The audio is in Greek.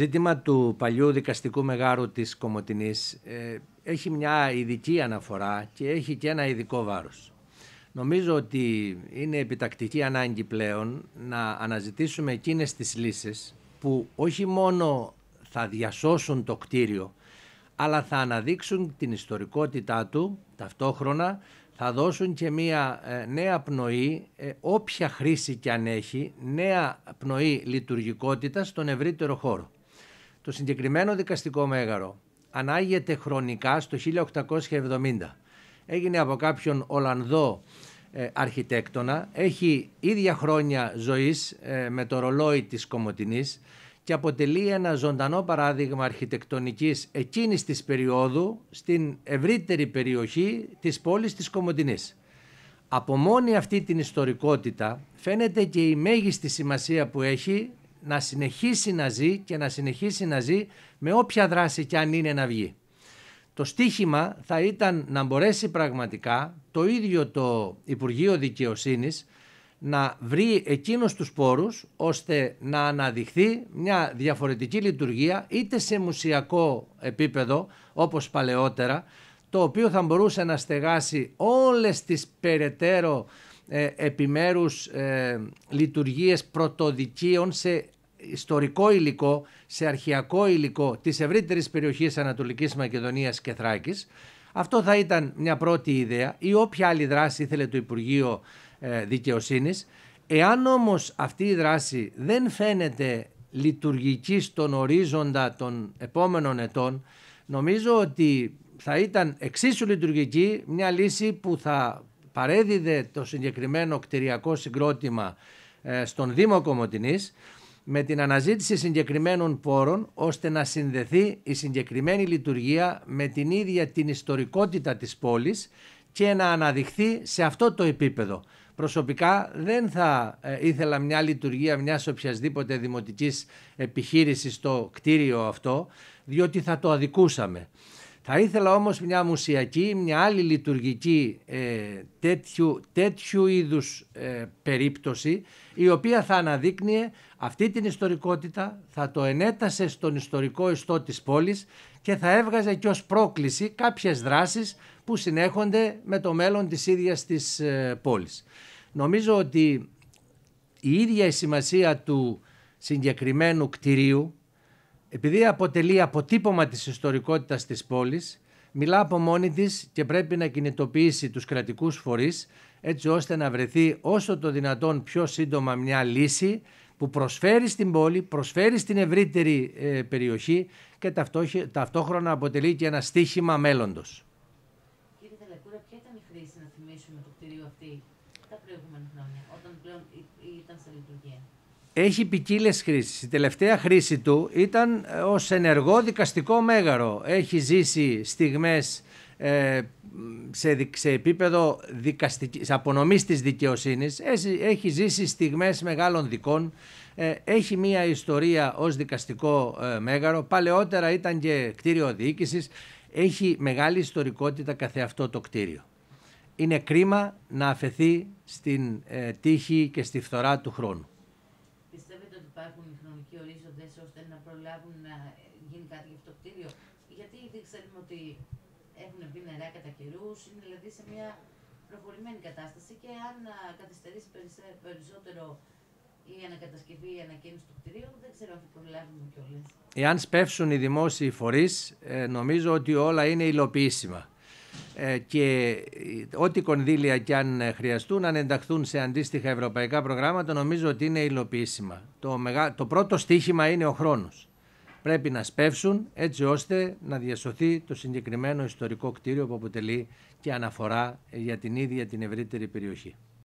ζήτημα του παλιού δικαστικού μεγάρου της Κομωτινής ε, έχει μια ειδική αναφορά και έχει και ένα ειδικό βάρος. Νομίζω ότι είναι επιτακτική ανάγκη πλέον να αναζητήσουμε εκείνες τις λύσεις που όχι μόνο θα διασώσουν το κτίριο, αλλά θα αναδείξουν την ιστορικότητά του ταυτόχρονα, θα δώσουν και μια ε, νέα πνοή, ε, όποια χρήση και αν έχει, νέα πνοή λειτουργικότητας στον ευρύτερο χώρο. Το συγκεκριμένο δικαστικό μέγαρο ανάγεται χρονικά στο 1870. Έγινε από κάποιον Ολλανδό ε, αρχιτέκτονα, έχει ίδια χρόνια ζωής ε, με το ρολόι της Κομωτινής και αποτελεί ένα ζωντανό παράδειγμα αρχιτεκτονικής εκείνης της περίοδου στην ευρύτερη περιοχή της πόλης της Κομωτινής. Από μόνη αυτή την ιστορικότητα φαίνεται και η μέγιστη σημασία που έχει να συνεχίσει να ζει και να συνεχίσει να ζει με όποια δράση και αν είναι να βγει. Το στίχημα θα ήταν να μπορέσει πραγματικά το ίδιο το Υπουργείο Δικαιοσύνης να βρει εκείνους τους πόρους ώστε να αναδειχθεί μια διαφορετική λειτουργία είτε σε μουσιακό επίπεδο όπως παλαιότερα το οποίο θα μπορούσε να στεγάσει όλες τις περαιτέρω ε, επιμέρους ε, λειτουργίες πρωτοδικίων σε ιστορικό υλικό, σε αρχιακό υλικό της ευρύτερης περιοχής Ανατολικής Μακεδονίας και Θράκης. Αυτό θα ήταν μια πρώτη ιδέα ή όποια άλλη δράση ήθελε το Υπουργείο ε, Δικαιοσύνης. Εάν όμως αυτή η δράση δεν φαίνεται λειτουργική στον ορίζοντα των επόμενων ετών, νομίζω ότι θα ήταν εξίσου λειτουργική μια λύση που θα παρέδιδε το συγκεκριμένο κτηριακό συγκρότημα ε, στον Δήμο Κομωτινής με την αναζήτηση συγκεκριμένων πόρων ώστε να συνδεθεί η συγκεκριμένη λειτουργία με την ίδια την ιστορικότητα της πόλης και να αναδειχθεί σε αυτό το επίπεδο. Προσωπικά δεν θα ε, ήθελα μια λειτουργία μιας οποιασδήποτε δημοτικής επιχείρησης στο κτίριο αυτό, διότι θα το αδικούσαμε. Θα ήθελα όμως μια μουσιακή, μια άλλη λειτουργική ε, τέτοιου, τέτοιου είδους ε, περίπτωση η οποία θα αναδείκνυε αυτή την ιστορικότητα, θα το ενέτασε στον ιστορικό ιστό της πόλης και θα έβγαζε και ως πρόκληση κάποιες δράσεις που συνέχονται με το μέλλον της ίδιας της ε, πόλης. Νομίζω ότι η ίδια η σημασία του συγκεκριμένου κτηρίου επειδή αποτελεί αποτύπωμα της ιστορικότητας της πόλης, μιλά από μόνη της και πρέπει να κινητοποιήσει τους κρατικούς φορείς έτσι ώστε να βρεθεί όσο το δυνατόν πιο σύντομα μια λύση που προσφέρει στην πόλη, προσφέρει στην ευρύτερη ε, περιοχή και ταυτόχρονα αποτελεί και ένα στίχημα μέλλοντος. Κύριε Ταλακούρα, ποια ήταν η χρήση να θυμίσουμε το κτίριο αυτή τα προηγούμενα χρόνια, όταν πλέον ήταν σε λειτουργία έχει ποικίλες χρήσεις. Η τελευταία χρήση του ήταν ε, ως ενεργό δικαστικό μέγαρο. Έχει ζήσει στιγμές ε, σε, επίπεδο δικαστική απονομής της δικαιοσύνης, έχει ζήσει στιγμές μεγάλων δικών, ε, έχει μία ιστορία ως δικαστικό μέγαρο, παλαιότερα ήταν και κτίριο διοίκησης, έχει μεγάλη ιστορικότητα καθεαυτό το κτίριο. Είναι κρίμα να αφαιθεί στην τύχη και στη φθορά του χρόνου υπάρχουν χρονικοί ορίζοντες ώστε να προλάβουν να γίνει κάτι για αυτό το κτίριο. Γιατί ήδη ξέρουμε ότι έχουν μπει νερά κατά καιρούς, είναι δηλαδή σε μια προχωρημένη κατάσταση και αν καθυστερήσει περισσότερο η ανακατασκευή, η ανακαίνιση του κτίριου, δεν ξέρω αν θα προλάβουμε κιόλας. Εάν σπεύσουν οι δημόσιοι φορείς, ε, νομίζω ότι όλα είναι υλοποιήσιμα. Ε, και ε, ό,τι κονδύλια και αν ε, χρειαστούν, αν ενταχθούν σε αντίστοιχα ευρωπαϊκά προγράμματα, νομίζω ότι είναι υλοποιήσιμα. Το, μεγά... το πρώτο στίχημα είναι ο χρόνος. Πρέπει να σπεύσουν έτσι ώστε να διασωθεί το συγκεκριμένο ιστορικό κτίριο που αποτελεί και αναφορά για την ίδια την ευρύτερη περιοχή.